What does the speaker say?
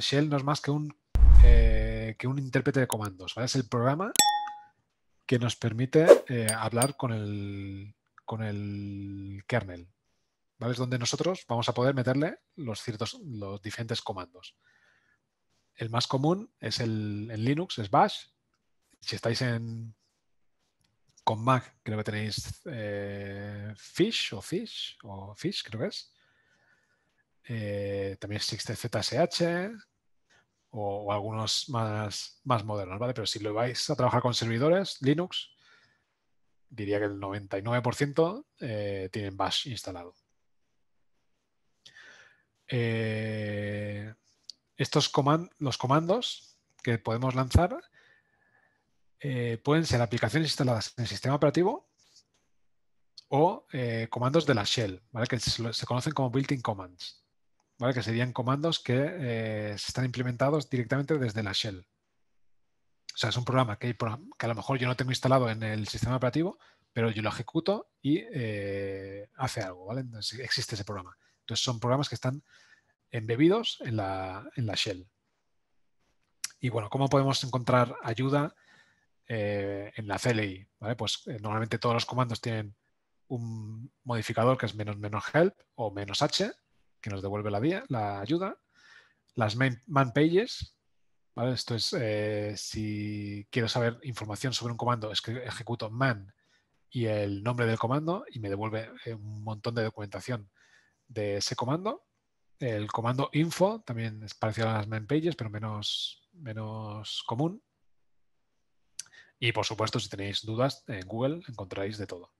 Shell no es más que un, eh, que un intérprete de comandos, Es el programa que nos permite eh, hablar con el, con el kernel, Es donde nosotros vamos a poder meterle los, ciertos, los diferentes comandos. El más común es el, en Linux, es bash. Si estáis en, con Mac, creo que tenéis eh, Fish o Fish o Fish, creo que es. Eh, también existe ZSH o, algunos más, más modernos, Pero si lo vais a trabajar con servidores Linux, diría que el 99% eh, tienen Bash instalado. Eh, estos los comandos que podemos lanzar pueden ser aplicaciones instaladas en el sistema operativo o comandos de la shell, que se, se conocen como built-in commands que serían comandos que eh, están implementados directamente desde la shell. O sea, es un programa que, a lo mejor yo no tengo instalado en el sistema operativo, pero yo lo ejecuto y eh, hace algo, ¿vale? Entonces existe ese programa. Entonces son programas que están embebidos en la, shell. Y bueno, ¿cómo podemos encontrar ayuda eh, en la CLI? Pues normalmente todos los comandos tienen un modificador que es menos menos help o menos h que nos devuelve la, vía, la ayuda. Las main, man pages, ¿vale? Esto es eh, si quiero saber información sobre un comando, es que ejecuto man y el nombre del comando y me devuelve eh, un montón de documentación de ese comando. El comando info también es parecido a las main pages, pero menos, menos común. Y por supuesto, si tenéis dudas, en Google encontraréis de todo.